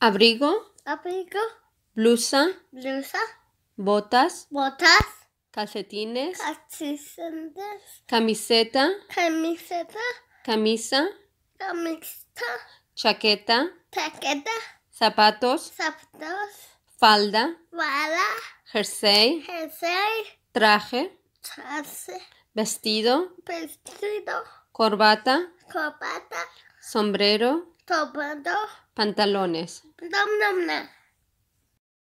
Abrigo. Abrigo. Blusa. Blusa. Botas. Botas. Calcetines. Calcetines. Camiseta. Camiseta. Camisa. Camisa. Chaqueta. Chaqueta. Zapatos. Zapatos. Falda. Falda. Jersey. Jersey. Traje. Traje. Vestido. Vestido. Corbata. Corbata. Sombrero. Sombrero Pantalones.